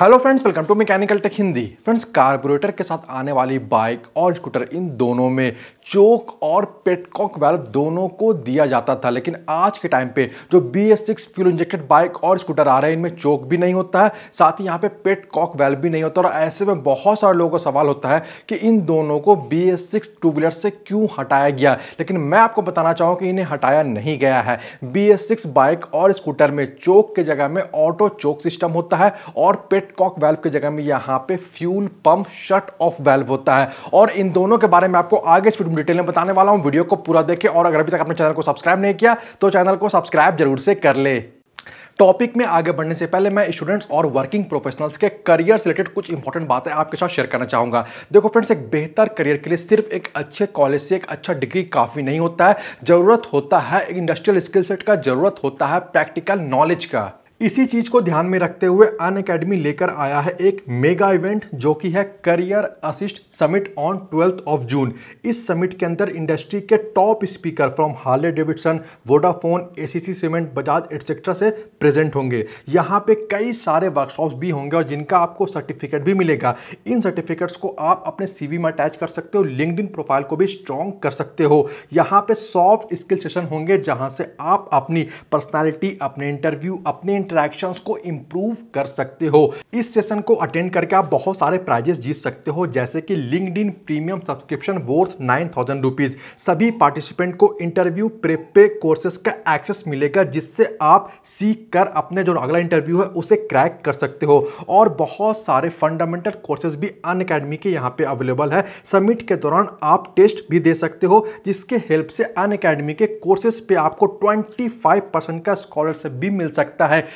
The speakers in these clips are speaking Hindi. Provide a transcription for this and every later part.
hello friends welcome to mechanical tech Hindi friends carburettor के साथ आने वाली बाइक और स्कूटर इन दोनों में चोक और पेटकॉक वेल्व दोनों को दिया जाता था लेकिन आज के टाइम पे जो B S six fuel injected bike और स्कूटर आ रहे हैं इनमें चोक भी नहीं होता है साथ ही यहाँ पे पेट कॉक वेल्व भी नहीं होता और ऐसे में बहुत सारे लोगों का सवाल होता है कि इन दोनों को B S six two wheeler से क्यों हटाया गया लेकिन मैं आपको बताना चाहूँ कि इन्हें हटाया नहीं गया है बी एस सिक्स बाइक और स्कूटर में चोक के जगह में ऑटो चोक सिस्टम होता है और पेटकॉक वेल्व के जगह में यहाँ पे fuel pump shut off valve होता है और इन दोनों के बारे में आपको आगे स्पीड डिटेल में बताने वाला हूँ वीडियो को पूरा देखें और अगर अभी तक अपने चैनल को सब्सक्राइब नहीं किया तो चैनल को सब्सक्राइब जरूर से कर ले टॉपिक में आगे बढ़ने से पहले मैं स्टूडेंट्स और वर्किंग प्रोफेशनल्स के करियर से रिलेटेड कुछ इंपॉर्टेंट बातें आपके साथ शेयर करना चाहूँगा देखो फ्रेंड्स एक बेहतर करियर के लिए सिर्फ एक अच्छे कॉलेज से एक अच्छा डिग्री काफ़ी नहीं होता है ज़रूरत होता है इंडस्ट्रियल स्किल सेट का ज़रूरत होता है प्रैक्टिकल नॉलेज का इसी चीज को ध्यान में रखते हुए अन अकेडमी लेकर आया है एक मेगा इवेंट जो कि है career assist summit on twelfth of June इस समिट के अंदर इंडस्ट्री के top speaker from Harley Davidson Vodafone ACC cement Bajaj etcetera से प्रेजेंट होंगे यहाँ पे कई सारे वर्कशॉप्स भी होंगे और जिनका आपको सर्टिफिकेट भी मिलेगा इन सर्टिफिकेट्स को आप अपने सीवी में अटैच कर सकते हो लिंकड प्रोफाइल को भी स्ट्रॉन्ग कर सकते हो यहाँ पे सॉफ्ट स्किल सेशन होंगे जहाँ से आप अपनी पर्सनैलिटी अपने इंटरव्यू अपने इंट्रैक्शंस को इम्प्रूव कर सकते हो इस सेशन को अटेंड करके आप बहुत सारे प्राइजेस जीत सकते हो जैसे कि LinkedIn premium subscription worth nine thousand rupees सभी पार्टिसिपेंट को इंटरव्यू प्रेपे कोर्सेस का एक्सेस मिलेगा जिससे आप सीख कर अपने जो अगला इंटरव्यू है उसे क्रैक कर सकते हो और बहुत सारे फंडामेंटल कोर्सेज भी अन अकेडमी के यहाँ पे अवेलेबल है सबमिट के दौरान आप टेस्ट भी दे सकते हो जिसके हेल्प से अन अकेडमी के कोर्सेज पे आपको 25 परसेंट का स्कॉलरशिप भी मिल सकता है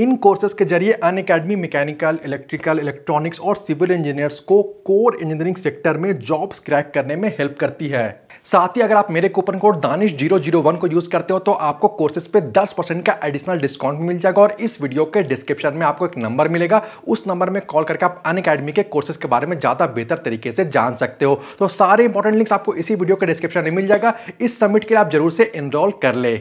इन कोर्सेज के जरिए Unacademy mechanical electrical electronics और सिविल इंजीनियर्स को कोर इंजीनियरिंग सेक्टर में जॉब्स क्रैक करने में हेल्प करती है साथ ही अगर आप मेरे coupon code Danish zero zero one को यूज करते हो तो आपको कोर्सेज पे दस परसेंट का एडिशनल डिस्काउंट मिल जाएगा और इस वीडियो के डिस्क्रिप्शन में आपको एक नंबर मिलेगा उस नंबर में कॉल करके आप अन अकेडमी के कोर्सेज के बारे में ज़्यादा बेहतर तरीके से जान सकते हो तो सारे इंपॉर्टेंट लिंक्स आपको इसी वीडियो के डिस्क्रिप्शन में मिल जाएगा इस समिट के लिए आप जरूर से इनरोल कर ले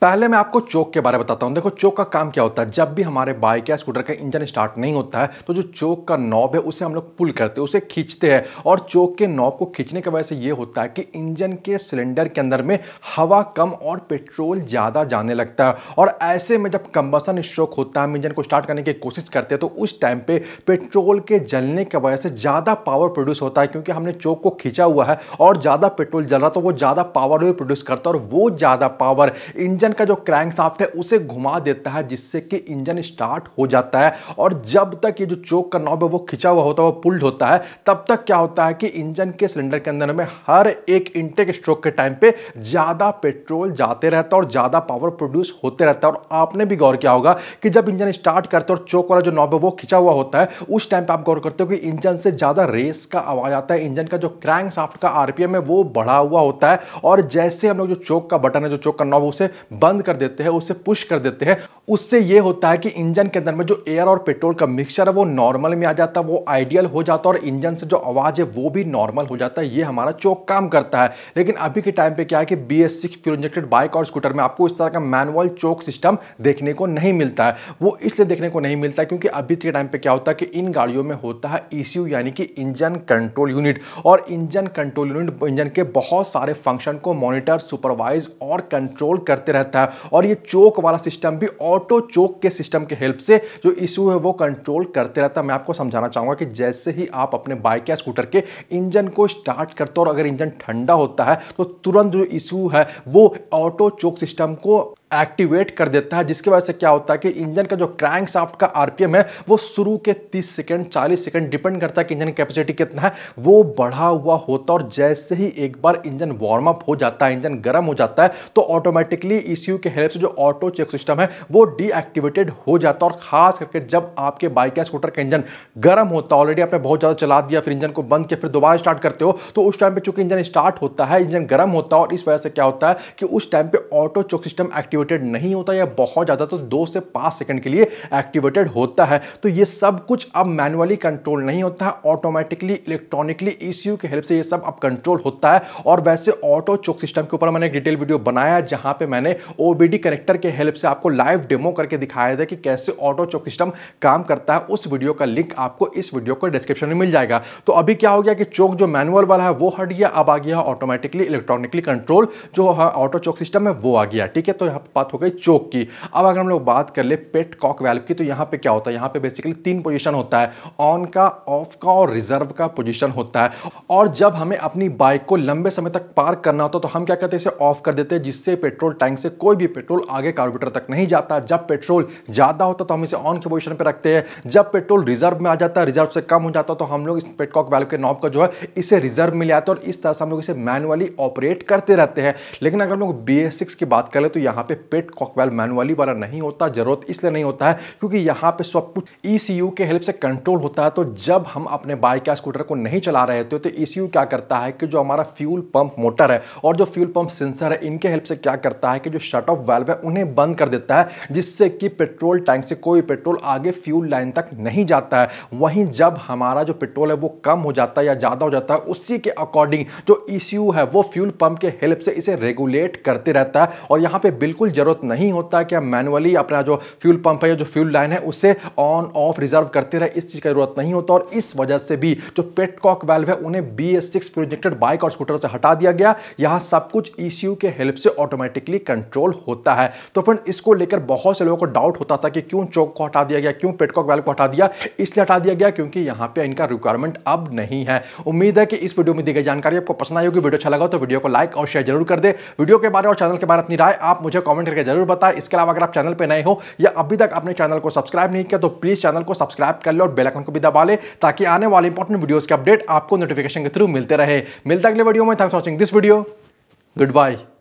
पहले मैं आपको चौक के बारे में बताता हूँ देखो चौक का काम क्या होता है जब भी भी हमारे बाइक या स्कूटर का इंजन स्टार्ट नहीं होता है तो जो चौक का नॉब है उसे हम लोग पुल करते हैं उसे खींचते हैं और चौक के नॉब को खींचने की वजह से ये होता है कि इंजन के सिलेंडर के अंदर में हवा कम और पेट्रोल ज़्यादा जाने लगता है और ऐसे में जब कंबसन स्ट्रोक होता है हम इंजन को स्टार्ट करने की कोशिश करते हैं तो उस टाइम पर पेट्रोल के जलने की वजह से ज़्यादा पावर प्रोड्यूस होता है क्योंकि हमने चौक को खींचा हुआ है और ज़्यादा पेट्रोल जल रहा तो वो ज़्यादा पावर भी प्रोड्यूस करता है और वो ज़्यादा पावर इंजन का जो क्रैंक साफ्ट है उसे घुमा देता है जिससे कि इंजन स्टार्ट हो जाता है और जब तक ये जो चोक का नॉब है वो खिंचा हुआ होता है वो पुल्ड होता है तब तक क्या होता है कि इंजन के सिलेंडर के अंदर में हर एक इंटेक स्ट्रोक के टाइम पे ज़्यादा पेट्रोल जाते रहता है और ज़्यादा पावर प्रोड्यूस होते रहता है और आपने भी गौर किया होगा कि जब इंजन स्टार्ट करते और चौक वाला जो नॉब है वो खिंचा हुआ होता है उस टाइम पर आप गौर करते हो कि इंजन से ज़्यादा रेस का आवाज़ आता है इंजन का जो क्रैंक साफ्ट का आरपीएम है वो बढ़ा हुआ होता है और जैसे हम लोग जो चौक का बटन है जो चौक का नॉब उसे बंद कर देते हैं उसे पुश कर देते हैं उससे ये होता है होता है कि इंजन के अंदर में जो एयर और पेट्रोल का मिक्सचर है वो नॉर्मल में आ जाता है वो आइडियल हो जाता है और इंजन से जो आवाज़ है वो भी नॉर्मल हो जाता है ये हमारा चौक काम करता है लेकिन अभी के टाइम पे क्या है कि B S six fuel injected bike और स्कूटर में आपको इस तरह का मैनुअल चौक सिस्टम देखने को नहीं मिलता है वो इसलिए देखने को नहीं मिलता क्योंकि अभी के टाइम पर क्या होता है कि इन गाड़ियों में होता है ई e यानी कि इंजन कंट्रोल यूनिट और इंजन कंट्रोल यूनिट इंजन के बहुत सारे फंक्शन को मॉनिटर सुपरवाइज और कंट्रोल करते रहता है और ये चौक वाला सिस्टम भी ऑटो चौक के सिस्टम के हेल्प से जो इशू है वो कंट्रोल करते रहता है मैं आपको समझाना चाहूँगा कि जैसे ही आप अपने बाइक या स्कूटर के इंजन को स्टार्ट करते हो और अगर इंजन ठंडा होता है तो तुरंत जो इशू है वो ऑटो चोक सिस्टम को एक्टिवेट कर देता है जिसकी वजह से क्या होता है कि इंजन का जो क्रैंक साफ्ट का आरपीएम है वो शुरू के 30 सेकंड 40 सेकंड डिपेंड करता है कि इंजन कैपेसिटी कितना है वो बढ़ा हुआ होता है और जैसे ही एक बार इंजन वार्म अप हो जाता है इंजन गर्म हो जाता है तो ऑटोमेटिकली ई e के हेल्प से जो ऑटो चेक सिस्टम है वो डीएक्टिवेटेड हो जाता है और खास करके जब आपके बाइक या स्कूटर का इंजन गर्म होता है ऑलरेडी आपने बहुत ज़्यादा चला दिया फिर इंजन को बंद किया फिर दोबारा स्टार्ट करते हो तो उस टाइम पर चूंकि इंजन स्टार्ट होता है इंजन गर्म होता है और इस वजह से क्या होता है कि उस टाइम पर auto check system activate activated नहीं होता या बहुत ज़्यादा तो दो से पाँच सेकंड के लिए एक्टिवेटेड होता है तो ये सब कुछ अब मैनुअली कंट्रोल नहीं होता है ऑटोमेटिकली इलेक्ट्रॉनिकली ईसीयू की हेल्प से ये सब अब कंट्रोल होता है और वैसे ऑटो चोक सिस्टम के ऊपर मैंने एक डिटेल वीडियो बनाया जहाँ पर मैंने ओ कनेक्टर के हेल्प से आपको लाइव डेमो करके दिखाया था कि कैसे ऑटो चोक सिस्टम काम करता है उस वीडियो का लिंक आपको इस वीडियो को डिस्क्रिप्शन में मिल जाएगा तो अभी क्या हो गया कि चोक जो मैनुअल वाला है वो हट गया अब आ गया ऑटोमेटिकली इलेक्ट्रॉनिकली कंट्रोल जो हाँ ऑटो चोक सिस्टम है वो आ गया ठीक है तो यहाँ बात हो गई चोक की अब अगर हम लोग बात कर ले पेट कॉक वैल्व की तो यहाँ पे क्या होता है यहाँ पे बेसिकली तीन पोजीशन होता है ऑन का ऑफ का और रिजर्व का पोजीशन होता है और जब हमें अपनी बाइक को लंबे समय तक पार्क करना होता है तो हम क्या कहते हैं इसे ऑफ कर देते हैं जिससे पेट्रोल टैंक से कोई भी पेट्रोल आगे कार्बोटर तक नहीं जाता जब पेट्रोल ज़्यादा होता तो हम इसे ऑन के पोजिशन पर रखते हैं जब पेट्रोल रिजर्व में आ जाता है रिजर्व से कम हो जाता तो हम लोग इस पेटकॉक वैल्व के नॉब का जो है इसे रिजर्व में ले आते हैं और इस तरह से हम लोग इसे मैनुअली ऑपरेट करते रहते हैं लेकिन अगर हम लोग बी की बात करें तो यहाँ पे पेट कॉकवेल मैनुअली वाला नहीं होता ज़रूरत इसलिए नहीं होता है क्योंकि यहाँ पे सब कुछ ई e के हेल्प से कंट्रोल होता है तो जब हम अपने बाइक या स्कूटर को नहीं चला रहे होते तो ई e क्या करता है कि जो हमारा फ्यूल पंप मोटर है और जो फ्यूल पंप सेंसर है इनके हेल्प से क्या करता है कि जो शट ऑफ वेल्व है उन्हें बंद कर देता है जिससे कि पेट्रोल टैंक से कोई पेट्रोल आगे फ्यूल लाइन तक नहीं जाता है वहीं जब हमारा जो पेट्रोल है वो कम हो जाता है या ज़्यादा हो जाता है उसी के अकॉर्डिंग जो ई e है वो फ्यूल पंप के हेल्प से इसे रेगुलेट करते रहता है और यहाँ पे बिल्कुल जरूरत नहीं होता कि आप मैनुअली अपना जो फ्यूल पंप है या जो फ्यूल लाइन है उसे ऑन ऑफ रिजर्व करते रहे इस चीज़ की जरूरत नहीं होता और इस वजह से भी जो पेटकॉक वैल्व है उन्हें B S six projected bike और स्कूटर से हटा दिया गया यहाँ सब कुछ ई e के हेल्प से ऑटोमेटिकली कंट्रोल होता है तो फ्रेंड इसको लेकर बहुत से लोगों को डाउट होता था कि क्यों चौक को हटा दिया गया क्यों पेटकॉक वैल्व को हटा दिया इसलिए हटा दिया गया क्योंकि यहाँ पर इनका रिक्वायरमेंट अब नहीं है उम्मीद है कि इस वीडियो में दी गई जानकारी आपको पसंद आई होगी वीडियो अच्छा लगा तो वीडियो को लाइक और शेयर जरूर कर दे वीडियो के बारे और चैनल के बारे में अपनी राय आप मुझे कॉमेंट कमेंट करके जरूर बताएं इसके अलावा अगर आप चैनल पर नए हो या अभी तक अपने चैनल को सब्सक्राइब नहीं किया तो प्लीज़ चैनल को सब्सक्राइब कर लो और बेलाइकन को भी दबा ले ताकि आने वाले इंपॉर्टेंट वीडियोज़ के अपडेट आपको नोटिफिकेशन के थ्रू मिलते रहे मिलता अगले वीडियो में thanks watching this video good by